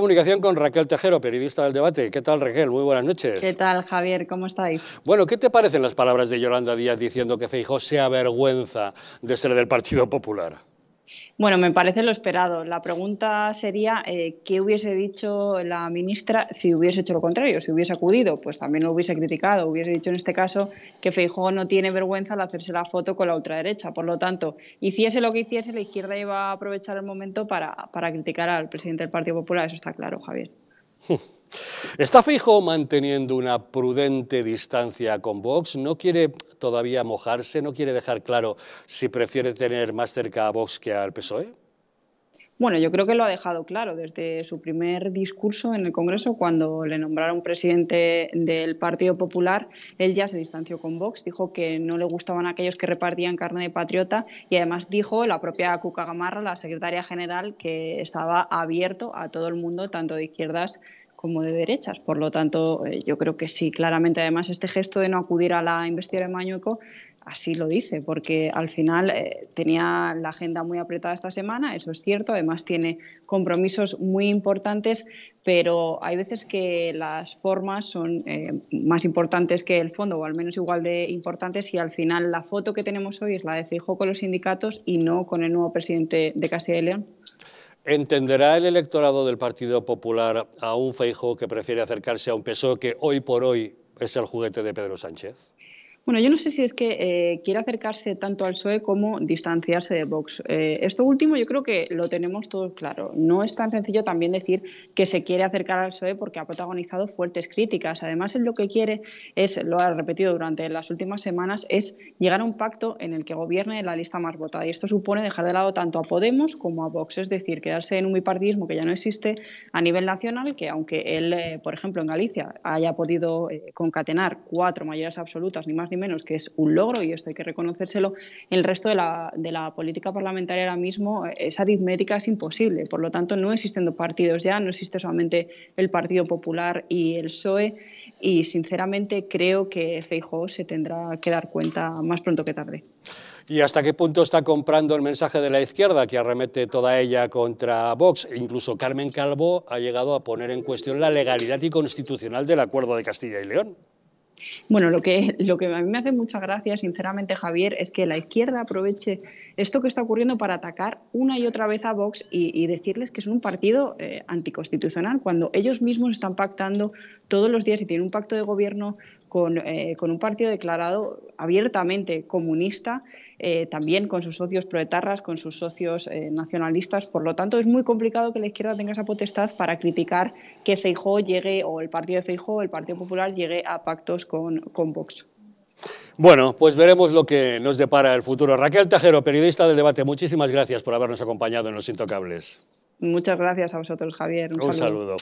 comunicación con Raquel Tejero, periodista del debate. ¿Qué tal, Raquel? Muy buenas noches. ¿Qué tal, Javier? ¿Cómo estáis? Bueno, ¿qué te parecen las palabras de Yolanda Díaz diciendo que Feijó se avergüenza de ser del Partido Popular? Bueno, me parece lo esperado. La pregunta sería, eh, ¿qué hubiese dicho la ministra si hubiese hecho lo contrario? Si hubiese acudido, pues también lo hubiese criticado. Hubiese dicho en este caso que Feijóo no tiene vergüenza al hacerse la foto con la ultraderecha. Por lo tanto, hiciese lo que hiciese, la izquierda iba a aprovechar el momento para, criticar al presidente del Partido Popular. Eso está claro, Javier. ¿Está Feijóo manteniendo una prudente distancia con Vox? ¿No quiere todavía mojarse? ¿No quiere dejar claro si prefiere tener más cerca a Vox que al PSOE? Bueno, yo creo que lo ha dejado claro desde su primer discurso en el Congreso, cuando le nombraron presidente del Partido Popular, él ya se distanció con Vox, dijo que no le gustaban aquellos que repartían carne de patriota y además dijo la propia Cuca Gamarra, la secretaria general, que estaba abierto a todo el mundo, tanto de izquierdas como de derechas. Por lo tanto, eh, yo creo que sí, claramente además este gesto de no acudir a la investidura de Mañueco así lo dice, porque al final eh, tenía la agenda muy apretada esta semana, eso es cierto, además tiene compromisos muy importantes, pero hay veces que las formas son eh, más importantes que el fondo, o al menos igual de importantes, y al final la foto que tenemos hoy es la de Fijo con los sindicatos y no con el nuevo presidente de Castilla y León. ¿Entenderá el electorado del Partido Popular a un feijo que prefiere acercarse a un PSOE que hoy por hoy es el juguete de Pedro Sánchez? Bueno, yo no sé si es que eh, quiere acercarse tanto al PSOE como distanciarse de Vox. Eh, esto último yo creo que lo tenemos todos claro. No es tan sencillo también decir que se quiere acercar al PSOE porque ha protagonizado fuertes críticas. Además, él lo que quiere es, lo ha repetido durante las últimas semanas, es llegar a un pacto en el que gobierne la lista más votada. Y esto supone dejar de lado tanto a Podemos como a Vox, es decir, quedarse en un bipartidismo que ya no existe a nivel nacional, que aunque él, eh, por ejemplo, en Galicia haya podido concatenar cuatro mayores absolutas, ni más ni menos, que es un logro y esto hay que reconocérselo, el resto de la, de la política parlamentaria ahora mismo esa aritmética es imposible. Por lo tanto, no existen partidos ya, no existe solamente el Partido Popular y el PSOE y sinceramente creo que Feijó se tendrá que dar cuenta más pronto que tarde. ¿Y hasta qué punto está comprando el mensaje de la izquierda que arremete toda ella contra Vox? Incluso Carmen Calvo ha llegado a poner en cuestión la legalidad y constitucional del Acuerdo de Castilla y León. Bueno, lo que, lo que a mí me hace mucha gracia, sinceramente, Javier, es que la izquierda aproveche esto que está ocurriendo para atacar una y otra vez a Vox y, decirles que es un partido eh, anticonstitucional, cuando ellos mismos están pactando todos los días y tienen un pacto de gobierno eh, con, un partido declarado abiertamente comunista, eh, también con sus socios proetarras, con sus socios eh, nacionalistas. Por lo tanto, es muy complicado que la izquierda tenga esa potestad para criticar que Feijó llegue, o el partido de Feijó, el Partido Popular, llegue a pactos con, con Vox. Bueno, pues veremos lo que nos depara el futuro. Raquel Tajero, periodista del debate, muchísimas gracias por habernos acompañado en Los Intocables. Muchas gracias a vosotros, Javier. Un, saludo.